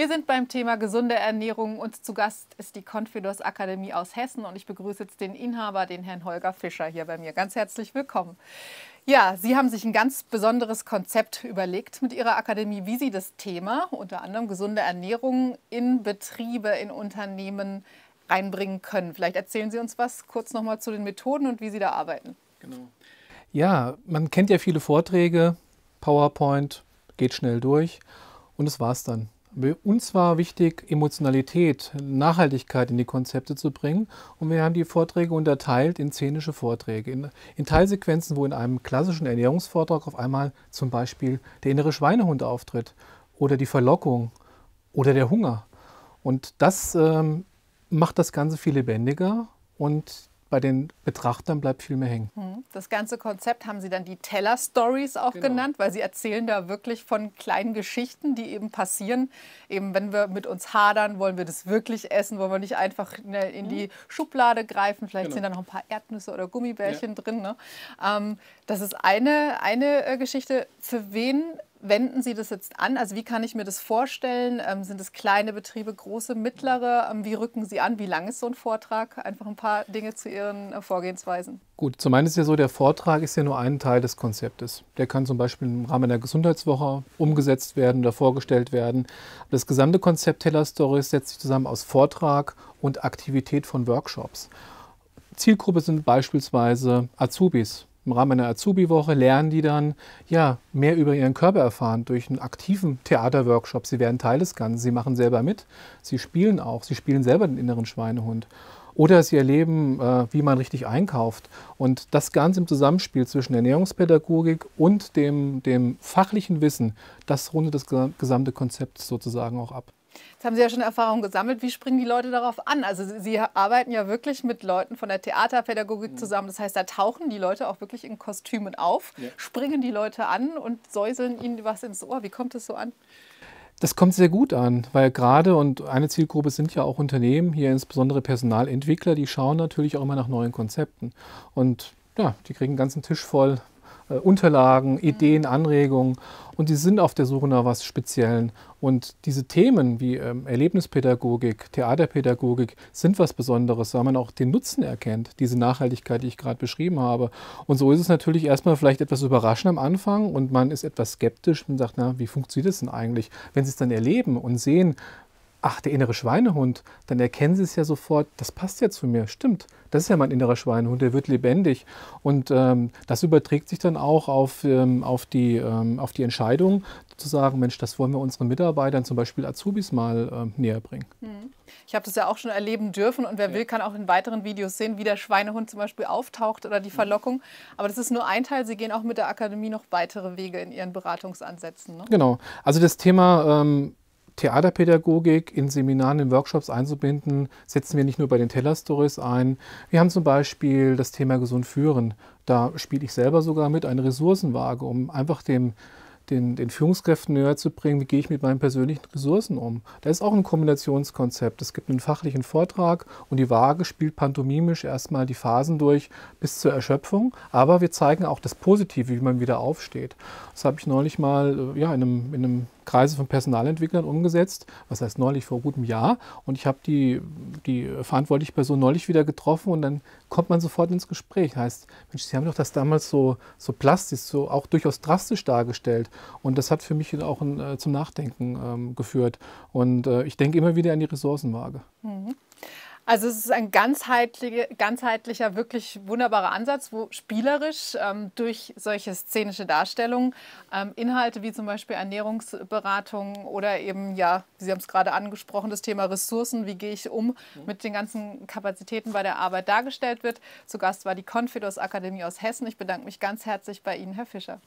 Wir sind beim Thema gesunde Ernährung und zu Gast ist die Confidors Akademie aus Hessen und ich begrüße jetzt den Inhaber, den Herrn Holger Fischer hier bei mir. Ganz herzlich willkommen. Ja, Sie haben sich ein ganz besonderes Konzept überlegt mit Ihrer Akademie, wie Sie das Thema, unter anderem gesunde Ernährung, in Betriebe, in Unternehmen reinbringen können. Vielleicht erzählen Sie uns was kurz nochmal zu den Methoden und wie Sie da arbeiten. Genau. Ja, man kennt ja viele Vorträge, PowerPoint, geht schnell durch und das war's dann. Uns war wichtig, Emotionalität, Nachhaltigkeit in die Konzepte zu bringen. Und wir haben die Vorträge unterteilt in szenische Vorträge, in, in, Teilsequenzen, wo in einem klassischen Ernährungsvortrag auf einmal zum Beispiel der innere Schweinehund auftritt oder die Verlockung oder der Hunger. Und das ähm, macht das Ganze viel lebendiger und bei den Betrachtern bleibt viel mehr hängen. Hm. Das ganze Konzept haben Sie dann die Teller-Stories auch genau. genannt, weil Sie erzählen da wirklich von kleinen Geschichten, die eben passieren. Eben wenn wir mit uns hadern, wollen wir das wirklich essen, wollen wir nicht einfach ne, in die hm. Schublade greifen. Vielleicht genau. sind da noch ein paar Erdnüsse oder Gummibärchen ja. drin. Ne? Ähm, das ist eine, eine äh, Geschichte. Für wen wenden Sie das jetzt an? Also wie kann ich mir das vorstellen? Ähm, sind es kleine Betriebe, große, mittlere? Ähm, wie rücken Sie an? Wie lang ist so ein Vortrag? Einfach ein paar Dinge zu Ihren äh, Vorgehensweisen. Gut, zum einen ist ja so, der Vortrag ist ja nur ein Teil des Konzeptes. Der kann zum Beispiel im Rahmen einer Gesundheitswoche umgesetzt werden oder vorgestellt werden. Das gesamte Konzept Teller Stories setzt sich zusammen aus Vortrag und Aktivität von Workshops. Zielgruppe sind beispielsweise Azubis, im Rahmen einer Azubi-Woche lernen die dann ja mehr über ihren Körper erfahren durch einen aktiven Theaterworkshop. Sie werden Teil des Ganzen, sie machen selber mit, sie spielen auch, sie spielen selber den inneren Schweinehund. Oder sie erleben, äh, wie man richtig einkauft. Und das Ganze im Zusammenspiel zwischen Ernährungspädagogik und dem, dem fachlichen Wissen, das rundet das gesamte Konzept sozusagen auch ab. Jetzt haben Sie ja schon Erfahrung gesammelt. Wie springen die Leute darauf an? Also Sie arbeiten ja wirklich mit Leuten von der Theaterpädagogik mhm. zusammen. Das heißt, da tauchen die Leute auch wirklich in Kostümen auf, ja. springen die Leute an und säuseln ihnen was ins Ohr. Wie kommt das so an? Das kommt sehr gut an, weil gerade und eine Zielgruppe sind ja auch Unternehmen, hier insbesondere Personalentwickler, die schauen natürlich auch immer nach neuen Konzepten. Und ja, die kriegen einen ganzen Tisch voll äh, Unterlagen, mhm. Ideen, Anregungen und die sind auf der Suche nach was Speziellen. Und diese Themen wie ähm, Erlebnispädagogik, Theaterpädagogik sind was Besonderes, weil man auch den Nutzen erkennt, diese Nachhaltigkeit, die ich gerade beschrieben habe. Und so ist es natürlich erstmal vielleicht etwas überraschend am Anfang und man ist etwas skeptisch und sagt, na, wie funktioniert das denn eigentlich? Wenn Sie es dann erleben und sehen, ach, der innere Schweinehund, dann erkennen sie es ja sofort, das passt ja zu mir, stimmt, das ist ja mein innerer Schweinehund, der wird lebendig. Und ähm, das überträgt sich dann auch auf, ähm, auf, die, ähm, auf die Entscheidung zu sagen, Mensch, das wollen wir unseren Mitarbeitern, zum Beispiel Azubis, mal äh, näher bringen. Hm. Ich habe das ja auch schon erleben dürfen und wer ja. will, kann auch in weiteren Videos sehen, wie der Schweinehund zum Beispiel auftaucht oder die mhm. Verlockung. Aber das ist nur ein Teil, Sie gehen auch mit der Akademie noch weitere Wege in Ihren Beratungsansätzen. Ne? Genau, also das Thema ähm, Theaterpädagogik in Seminaren, in Workshops einzubinden, setzen wir nicht nur bei den Tellerstories ein. Wir haben zum Beispiel das Thema gesund führen. Da spiele ich selber sogar mit eine Ressourcenwaage, um einfach dem den, den, Führungskräften näher zu bringen, wie gehe ich mit meinen persönlichen Ressourcen um. Da ist auch ein Kombinationskonzept. Es gibt einen fachlichen Vortrag und die Waage spielt pantomimisch erstmal die Phasen durch bis zur Erschöpfung, aber wir zeigen auch das Positive, wie man wieder aufsteht. Das habe ich neulich mal äh, ja, in einem, in einem Kreise von Personalentwicklern umgesetzt, was heißt neulich vor gutem Jahr. Und ich habe die, die verantwortliche Person neulich wieder getroffen und dann kommt man sofort ins Gespräch. Heißt, Mensch, Sie haben doch das damals so, so plastisch, so auch durchaus drastisch dargestellt. Und das hat für mich auch ein, äh, zum Nachdenken ähm, geführt. Und äh, ich denke immer wieder an die Ressourcenwaage. Mhm. Also es ist ein ganzheitliche, ganzheitlicher, wirklich wunderbarer Ansatz, wo spielerisch ähm, durch solche szenische Darstellungen ähm, Inhalte wie zum Beispiel Ernährungsberatung oder eben, ja, Sie haben es gerade angesprochen, das Thema Ressourcen, wie gehe ich um mhm. mit den ganzen Kapazitäten bei der Arbeit dargestellt wird. Zu Gast war die Confidos Akademie aus Hessen. Ich bedanke mich ganz herzlich bei Ihnen, Herr Fischer.